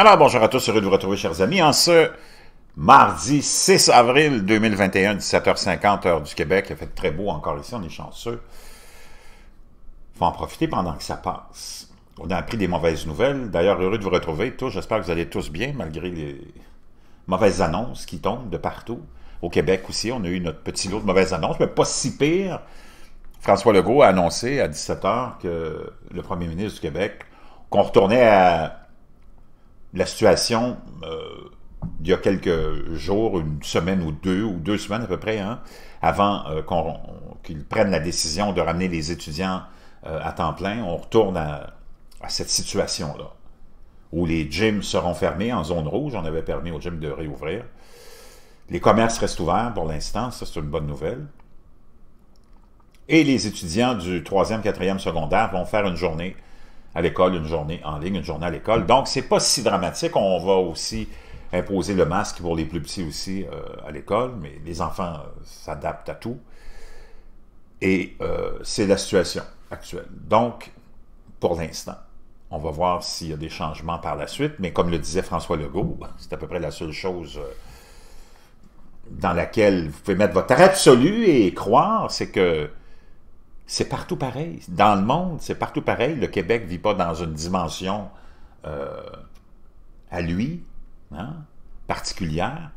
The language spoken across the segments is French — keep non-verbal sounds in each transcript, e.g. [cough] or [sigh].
Alors bonjour à tous, heureux de vous retrouver chers amis en ce mardi 6 avril 2021, 17h50 heure du Québec. Il a fait très beau encore ici, on est chanceux. Il faut en profiter pendant que ça passe. On a appris des mauvaises nouvelles. D'ailleurs, heureux de vous retrouver tous. J'espère que vous allez tous bien malgré les mauvaises annonces qui tombent de partout. Au Québec aussi, on a eu notre petit lot de mauvaises annonces, mais pas si pire. François Legault a annoncé à 17h que le premier ministre du Québec, qu'on retournait à la situation, euh, il y a quelques jours, une semaine ou deux, ou deux semaines à peu près, hein, avant euh, qu'ils prennent la décision de ramener les étudiants euh, à temps plein, on retourne à, cette situation-là, où les gyms seront fermés en zone rouge, on avait permis aux gyms de réouvrir. Les commerces restent ouverts pour l'instant, ça c'est une bonne nouvelle. Et les étudiants du troisième, quatrième secondaire vont faire une journée à l'école, une journée en ligne, une journée à l'école. Donc, c'est pas si dramatique. On va aussi imposer le masque pour les plus petits aussi euh, à l'école, mais les enfants euh, s'adaptent à tout. Et euh, c'est la situation actuelle. Donc, pour l'instant, on va voir s'il y a des changements par la suite, mais comme le disait François Legault, [laughs] c'est à peu près la seule chose dans laquelle vous pouvez mettre votre absolu et croire, c'est que c'est partout pareil. Dans le monde, c'est partout pareil. Le Québec ne vit pas dans une dimension euh, à lui, hein, particulière.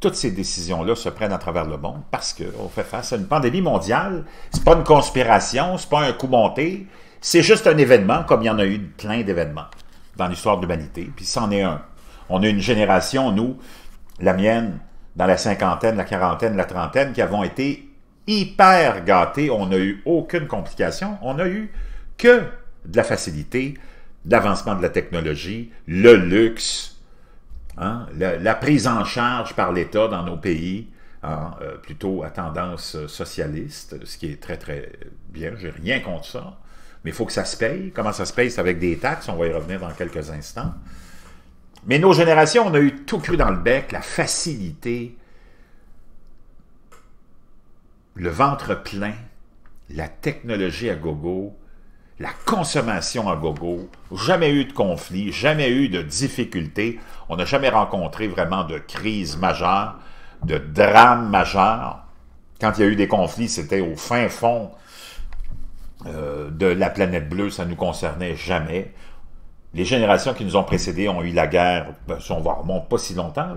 Toutes ces décisions-là se prennent à travers le monde parce qu'on fait face à une pandémie mondiale. C'est pas une conspiration, c'est pas un coup monté. C'est juste un événement, comme il y en a eu plein d'événements dans l'histoire de l'humanité. Puis c'en est un. On a une génération, nous, la mienne, dans la cinquantaine, la quarantaine, la trentaine, qui avons été hyper gâté, On n'a eu aucune complication. On n'a eu que de la facilité, l'avancement de la technologie, le luxe, hein, la, prise en charge par l'État dans nos pays, hein, euh, plutôt à tendance euh, socialiste, ce qui est très, très bien. J'ai rien contre ça. Mais il faut que ça se paye. Comment ça se paye? C'est avec des taxes. On va y revenir dans quelques instants. Mais nos générations, on a eu tout cru dans le bec, la facilité, le ventre plein, la technologie à gogo, la consommation à gogo, jamais eu de conflit, jamais eu de difficultés. on n'a jamais rencontré vraiment de crise majeure, de drame majeur. Quand il y a eu des conflits, c'était au fin fond euh, de la planète bleue, ça ne nous concernait jamais. Les générations qui nous ont précédés ont eu la guerre, ben, si on va remonter pas si longtemps,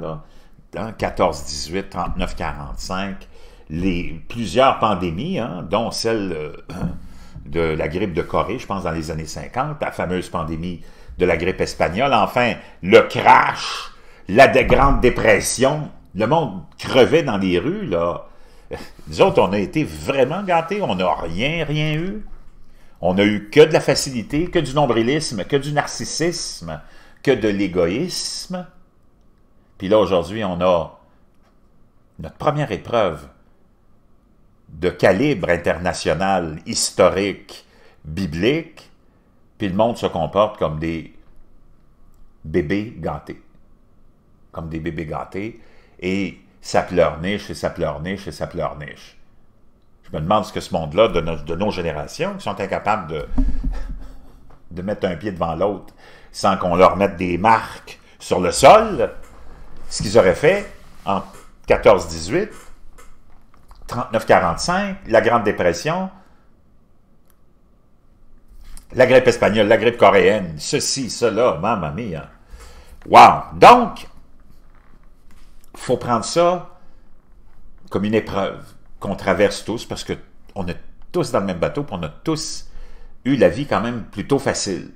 14, 18, 39, 45, les, plusieurs pandémies, hein, dont celle euh, [clears throat] de la grippe de Corée, je pense dans les années 50, la fameuse pandémie de la grippe espagnole, enfin le crash, la grande dépression, le monde crevait dans les rues, là. [laughs] Nous autres, on a été vraiment gâtés, on n'a rien, rien eu. On n'a eu que de la facilité, que du nombrilisme, que du narcissisme, que de l'égoïsme. Puis là, aujourd'hui, on a notre première épreuve de calibre international, historique, biblique, puis le monde se comporte comme des bébés gâtés. Comme des bébés gâtés, et ça pleurniche, et ça pleurniche, et ça pleurniche. Je me demande ce que ce monde-là, de, nos générations, qui sont incapables de, de mettre un pied devant l'autre sans qu'on leur mette des marques sur le sol, ce qu'ils auraient fait en 14-18, 39-45, la Grande Dépression, la grippe espagnole, la grippe coréenne, ceci, cela, maman. mia. Wow! Donc, faut prendre ça comme une épreuve qu'on traverse tous parce qu'on est tous dans le même bateau, puis on a tous eu la vie quand même plutôt facile.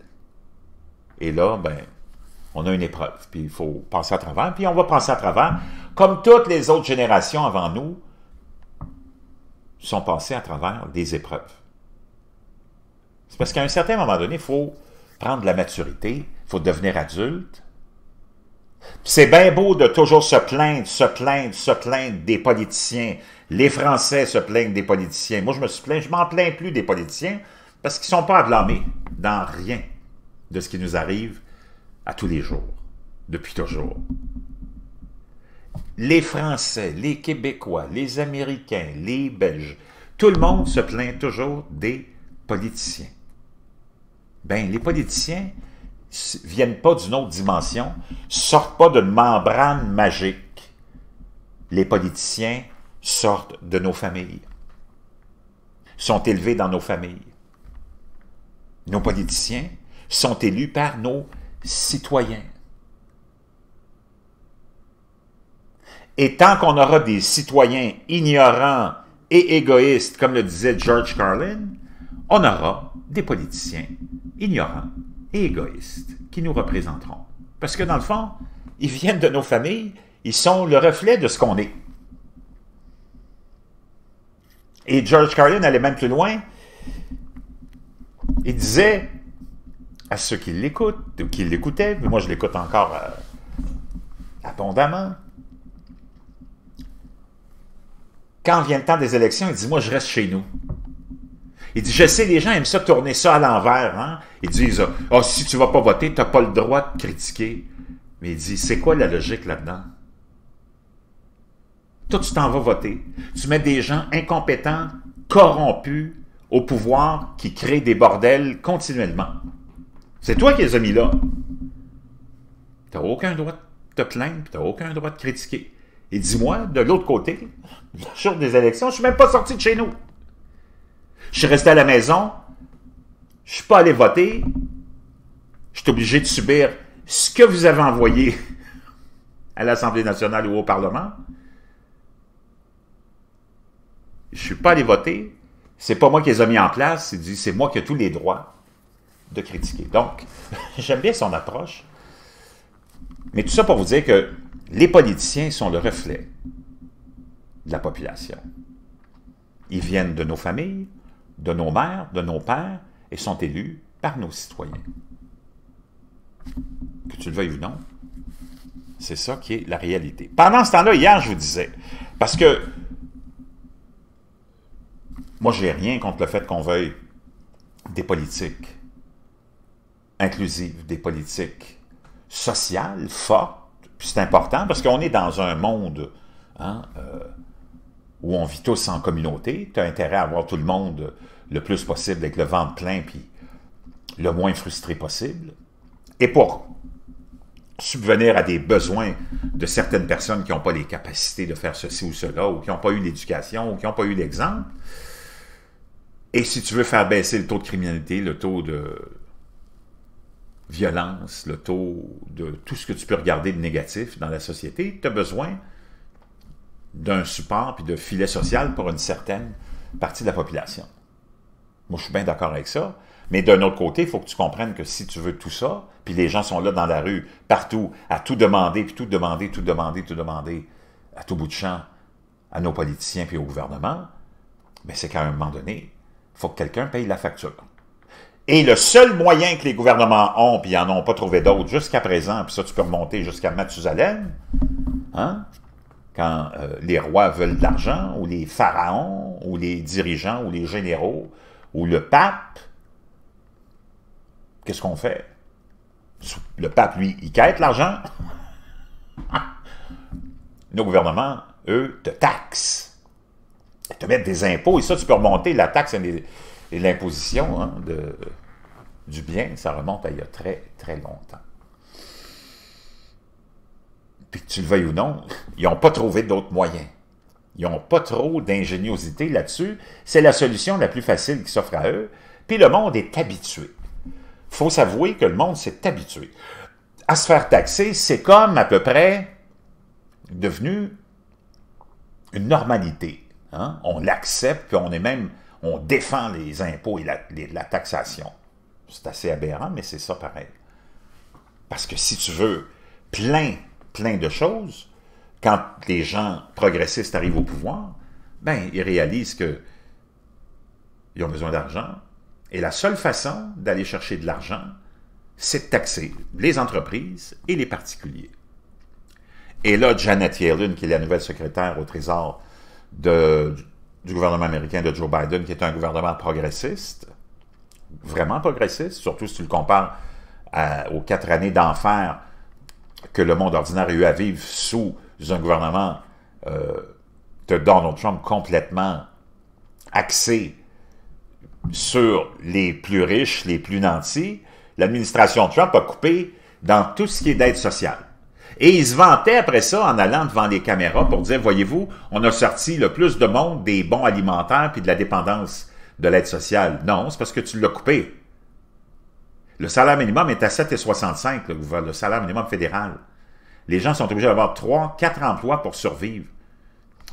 Et là, ben, on a une épreuve, puis il faut passer à travers, puis on va passer à travers. Comme toutes les autres générations avant nous, sont passés à travers des épreuves. C'est parce qu'à un certain moment donné, il faut prendre la maturité, il faut devenir adulte. C'est bien beau de toujours se plaindre, se plaindre, se plaindre des politiciens. Les Français se plaignent des politiciens. Moi, je me suis plaint, je m'en plains plus des politiciens parce qu'ils ne sont pas à dans rien de ce qui nous arrive à tous les jours, depuis toujours les Français, les Québécois, les Américains, les Belges, tout le monde se plaint toujours des politiciens. Ben, les politiciens ne viennent pas d'une autre dimension, sortent pas d'une membrane magique. Les politiciens sortent de nos familles, sont élevés dans nos familles. Nos politiciens sont élus par nos citoyens. Et tant qu'on aura des citoyens ignorants et égoïstes, comme le disait George Carlin, on aura des politiciens ignorants et égoïstes qui nous représenteront. Parce que dans le fond, ils viennent de nos familles, ils sont le reflet de ce qu'on est. Et George Carlin allait même plus loin. Il disait à ceux qui l'écoutent, ou qui l'écoutaient, moi je l'écoute encore euh, abondamment, quand vient le temps des élections, il dit Moi, je reste chez nous. Il dit Je sais, les gens aiment ça tourner ça à l'envers. Hein? Ils disent ah, oh, si tu vas pas voter, tu n'as pas le droit de critiquer. Mais il dit C'est quoi la logique là-dedans Toi, tu t'en vas voter. Tu mets des gens incompétents, corrompus au pouvoir qui créent des bordels continuellement. C'est toi qui les as mis là. Tu n'as aucun droit de te plaindre, tu n'as aucun droit de critiquer. Et dis-moi, de l'autre côté, le jour des élections, je ne suis même pas sorti de chez nous. Je suis resté à la maison, je ne suis pas allé voter, je suis obligé de subir ce que vous avez envoyé à l'Assemblée nationale ou au Parlement. Je ne suis pas allé voter, c'est pas moi qui les ai mis en place, c'est moi qui ai tous les droits de critiquer. Donc, [laughs] j'aime bien son approche. Mais tout ça pour vous dire que les politiciens sont le reflet de la population. Ils viennent de nos familles, de nos mères, de nos pères, et sont élus par nos citoyens. Que tu le veuilles ou non, c'est ça qui est la réalité. Pendant ce temps-là, hier, je vous disais, parce que moi, j'ai rien contre le fait qu'on veuille des politiques inclusives, des politiques sociales, fortes, c'est important parce qu'on est dans un monde hein, euh, où on vit tous en communauté. Tu as intérêt à avoir tout le monde le plus possible avec le ventre plein puis le moins frustré possible. Et pour subvenir à des besoins de certaines personnes qui n'ont pas les capacités de faire ceci ou cela, ou qui n'ont pas eu l'éducation, ou qui n'ont pas eu l'exemple. Et si tu veux faire baisser le taux de criminalité, le taux de, violence, le taux de tout ce que tu peux regarder de négatif dans la société, tu as besoin d'un support puis de filet social pour une certaine partie de la population. Moi, je suis bien d'accord avec ça. Mais d'un autre côté, il faut que tu comprennes que si tu veux tout ça, puis les gens sont là dans la rue, partout, à tout demander, puis tout demander, tout demander, tout demander, à tout bout de champ, à nos politiciens puis au gouvernement, mais ben, c'est qu'à un moment donné, il faut que quelqu'un paye la facture. Et le seul moyen que les gouvernements ont, puis ils n'en ont pas trouvé d'autres jusqu'à présent, puis ça, tu peux remonter jusqu'à Mathusalem, hein, quand euh, les rois veulent de l'argent, ou les pharaons, ou les dirigeants, ou les généraux, ou le pape, qu'est-ce qu'on fait? Le pape, lui, il quête l'argent. [laughs] Nos gouvernements, eux, te taxent. Ils te mettent des impôts, et ça, tu peux remonter la taxe et l'imposition hein, du bien, ça remonte à il y a très, très longtemps. Puis que tu le veuilles ou non, ils n'ont pas trouvé d'autres moyens. Ils n'ont pas trop d'ingéniosité là-dessus. C'est la solution la plus facile qui s'offre à eux. Puis le monde est habitué. Il faut s'avouer que le monde s'est habitué. À se faire taxer, c'est comme à peu près devenu une normalité. Hein. On l'accepte, puis on est même on défend les impôts et la, taxation. C'est assez aberrant, mais c'est ça pareil. Parce que si tu veux plein, plein de choses, quand les gens progressistes arrivent au pouvoir, ben, ils réalisent que ont besoin d'argent. Et la seule façon d'aller chercher de l'argent, c'est de taxer les entreprises et les particuliers. Et là, Janet Yellen, qui est la nouvelle secrétaire au Trésor de, du gouvernement américain de Joe Biden, qui est un gouvernement progressiste, vraiment progressiste, surtout si tu le compares aux quatre années d'enfer que le monde ordinaire a eu à vivre sous un gouvernement euh, de Donald Trump complètement axé sur les plus riches, les plus nantis, l'administration Trump a coupé dans tout ce qui est d'aide sociale. Et ils se vantaient après ça en allant devant les caméras pour dire, voyez-vous, on a sorti le plus de monde des bons alimentaires puis de la dépendance de l'aide sociale. Non, c'est parce que tu l'as coupé. Le salaire minimum est à 7,65, le, le salaire minimum fédéral. Les gens sont obligés d'avoir trois, quatre emplois pour survivre.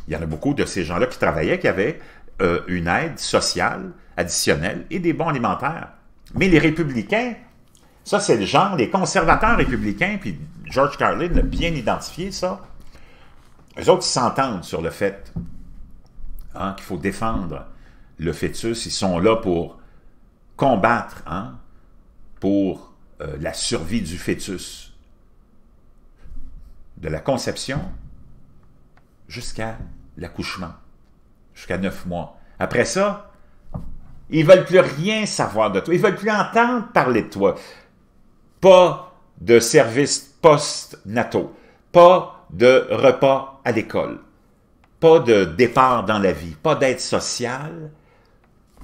Il y en a beaucoup de ces gens-là qui travaillaient, qui avaient euh, une aide sociale additionnelle et des bons alimentaires. Mais les républicains ça, c'est le genre, les conservateurs républicains, puis George Carlin l'a bien identifié, ça. Eux autres, ils s'entendent sur le fait hein, qu'il faut défendre le fœtus. Ils sont là pour combattre hein, pour euh, la survie du fœtus, de la conception jusqu'à l'accouchement, jusqu'à neuf mois. Après ça, ils veulent plus rien savoir de toi. Ils veulent plus entendre parler de toi. Pas de services post nato Pas de repas à l'école. Pas de départ dans la vie. Pas d'aide sociale.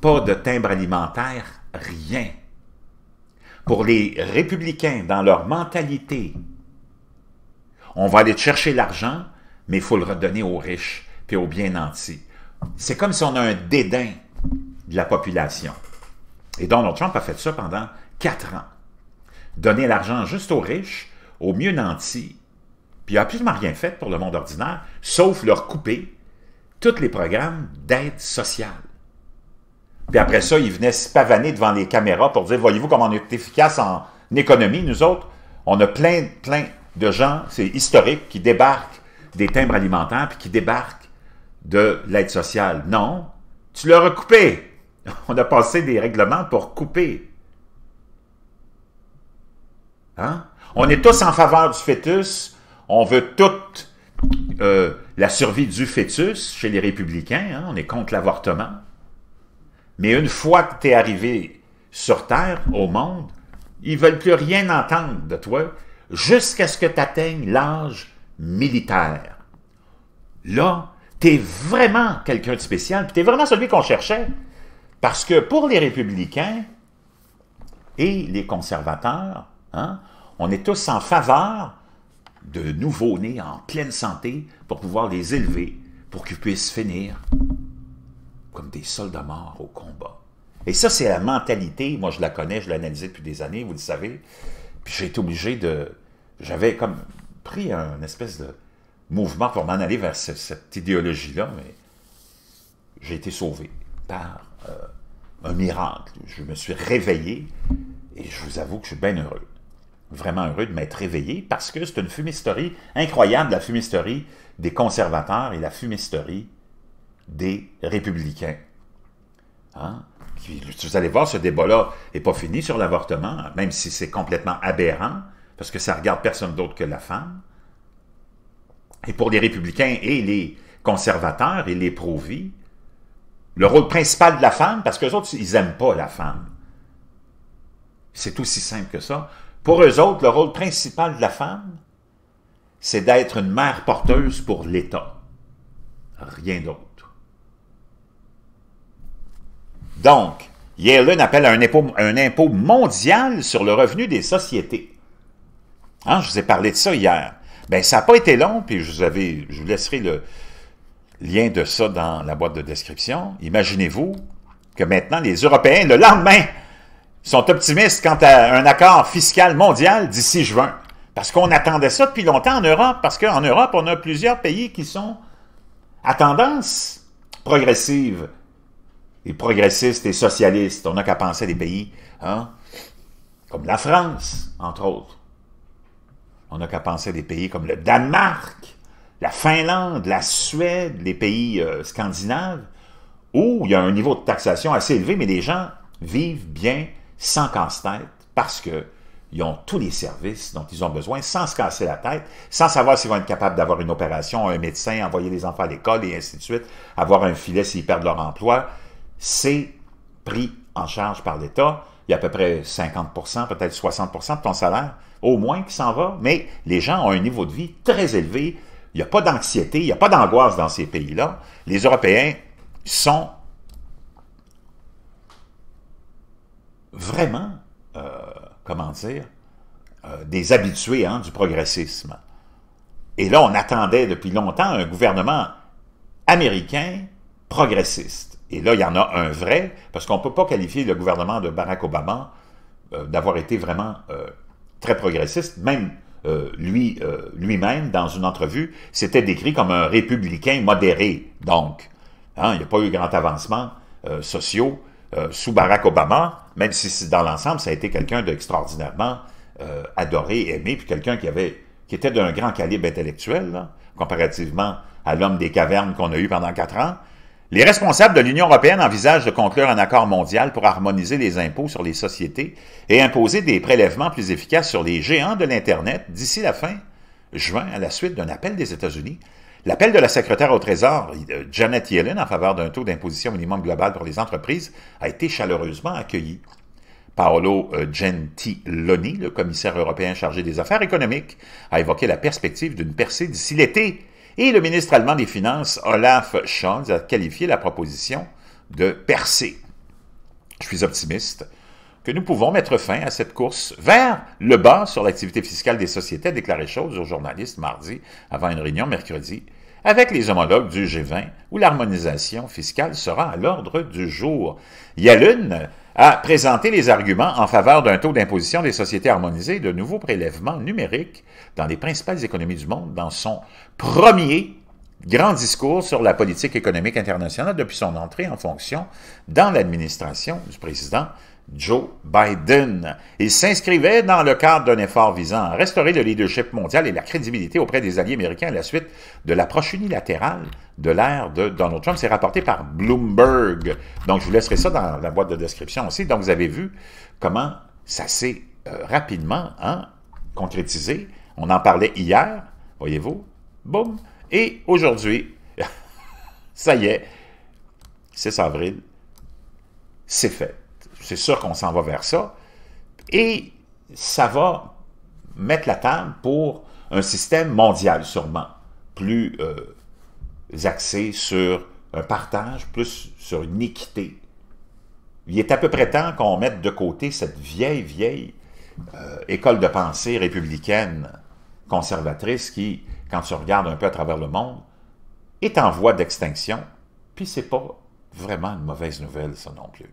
Pas de timbre alimentaire. Rien. Pour les républicains, dans leur mentalité, on va aller chercher l'argent, mais il faut le redonner aux riches et aux bien nantis. C'est comme si on a un dédain de la population. Et Donald Trump a fait ça pendant quatre ans donner l'argent juste aux riches, aux mieux nantis, puis il n'a absolument rien fait pour le monde ordinaire, sauf leur couper tous les programmes d'aide sociale. Puis après ça, ils venaient se pavaner devant les caméras pour dire, voyez-vous comment on est efficace en économie, nous autres, on a plein, plein de gens, c'est historique, qui débarquent des timbres alimentaires, puis qui débarquent de l'aide sociale. Non, tu leur as coupé. [laughs] On a passé des règlements pour couper Hein? On est tous en faveur du fœtus. On veut toute euh, la survie du fœtus chez les républicains. Hein? On est contre l'avortement. Mais une fois que tu es arrivé sur Terre, au monde, ils veulent plus rien entendre de toi jusqu'à ce que tu atteignes l'âge militaire. Là, tu es vraiment quelqu'un de spécial, tu es vraiment celui qu'on cherchait. Parce que pour les républicains et les conservateurs, Hein? On est tous en faveur de nouveaux-nés en pleine santé pour pouvoir les élever, pour qu'ils puissent finir comme des soldats morts au combat. Et ça, c'est la mentalité, moi je la connais, je l'ai depuis des années, vous le savez, puis j'ai été obligé de... J'avais comme pris un espèce de mouvement pour m'en aller vers cette idéologie-là, mais j'ai été sauvé par euh, un miracle. Je me suis réveillé et je vous avoue que je suis bien heureux vraiment heureux de m'être réveillé parce que c'est une fumisterie incroyable, la fumisterie des conservateurs et la fumisterie des républicains. Hein? vous allez voir, ce débat-là n'est pas fini sur l'avortement, même si c'est complètement aberrant, parce que ça regarde personne d'autre que la femme. Et pour les républicains et les conservateurs et les pro-vie, le rôle principal de la femme, parce que autres, ils n'aiment pas la femme. C'est aussi simple que ça. Pour eux autres, le rôle principal de la femme, c'est d'être une mère porteuse pour l'État. Rien d'autre. Donc, Yellen appelle un impôt, mondial sur le revenu des sociétés. Hein, je vous ai parlé de ça hier. Ben, ça n'a pas été long, puis je vous, avais, je vous laisserai le lien de ça dans la boîte de description. Imaginez-vous que maintenant, les Européens, le lendemain, sont optimistes quant à un accord fiscal mondial d'ici juin. Parce qu'on attendait ça depuis longtemps en Europe, parce qu'en Europe, on a plusieurs pays qui sont à tendance progressive. Et progressistes et socialistes, on n'a qu'à penser à des pays hein, comme la France, entre autres. On n'a qu'à penser à des pays comme le Danemark, la Finlande, la Suède, les pays euh, scandinaves, où il y a un niveau de taxation assez élevé, mais les gens vivent bien, sans casse-tête, parce que ont tous les services dont ils ont besoin sans se casser la tête, sans savoir s'ils vont être capables d'avoir une opération, un médecin, envoyer les enfants à l'école et ainsi de suite, avoir un filet s'ils perdent leur emploi. C'est pris en charge par l'État. Il y a à peu près 50 peut-être 60 de ton salaire, au moins, qui s'en va. Mais les gens ont un niveau de vie très élevé. Il n'y a pas d'anxiété, il n'y a pas d'angoisse dans ces pays-là. Les Européens sont vraiment, euh, comment dire, euh, des habitués hein, du progressisme. Et là, on attendait depuis longtemps un gouvernement américain progressiste. Et là, il y en a un vrai, parce qu'on ne peut pas qualifier le gouvernement de Barack Obama euh, d'avoir été vraiment très progressiste, même lui, lui-même, dans une entrevue, s'était décrit comme un républicain modéré, donc. Hein, il n'y a pas eu grand avancement sociaux sous Barack Obama, même si dans l'ensemble, ça a été quelqu'un d'extraordinairement euh, adoré, aimé, puis quelqu'un qui qui était d'un grand calibre intellectuel, comparativement à l'homme des cavernes qu'on a eu pendant quatre ans. Les responsables de l'Union européenne envisagent de conclure un accord mondial pour harmoniser les impôts sur les sociétés et imposer des prélèvements plus efficaces sur les géants de l'Internet d'ici la fin juin à la suite d'un appel des États-Unis L'appel de la secrétaire au Trésor, euh, Janet Yellen, en faveur d'un taux d'imposition minimum global pour les entreprises, a été chaleureusement accueilli. Paolo euh, Gentiloni, le commissaire européen chargé des affaires économiques, a évoqué la perspective d'une percée d'ici l'été, et le ministre allemand des Finances, Olaf Scholz, a qualifié la proposition de percée. Je suis optimiste que nous pouvons mettre fin à cette course vers le bas sur l'activité fiscale des sociétés, a déclaré Scholz aux journalistes mardi avant une réunion mercredi avec les homologues du G20, où l'harmonisation fiscale sera à l'ordre du jour. Yalun a présenté les arguments en faveur d'un taux d'imposition des sociétés harmonisées et de nouveaux prélèvements numériques dans les principales économies du monde dans son premier grand discours sur la politique économique internationale depuis son entrée en fonction dans l'administration du président Joe Biden. Il s'inscrivait dans le cadre d'un effort visant à restaurer le leadership mondial et la crédibilité auprès des alliés américains à la suite de l'approche unilatérale de l'ère de Donald Trump. C'est rapporté par Bloomberg. Donc, je vous laisserai ça dans la boîte de description aussi. Donc, vous avez vu comment ça s'est euh, rapidement hein, concrétisé. On en parlait hier, voyez-vous. Boum. Et aujourd'hui, [laughs] ça y est, 6 avril, c'est fait c'est sûr qu'on s'en va vers ça. Et ça va mettre la table pour un système mondial sûrement, plus euh, axé sur un partage, plus sur une équité. Il est à peu près temps qu'on mette de côté cette vieille, vieille euh, école de pensée républicaine conservatrice qui, quand tu regardes un peu à travers le monde, est en voie d'extinction. Puis c'est pas vraiment une mauvaise nouvelle, ça non plus.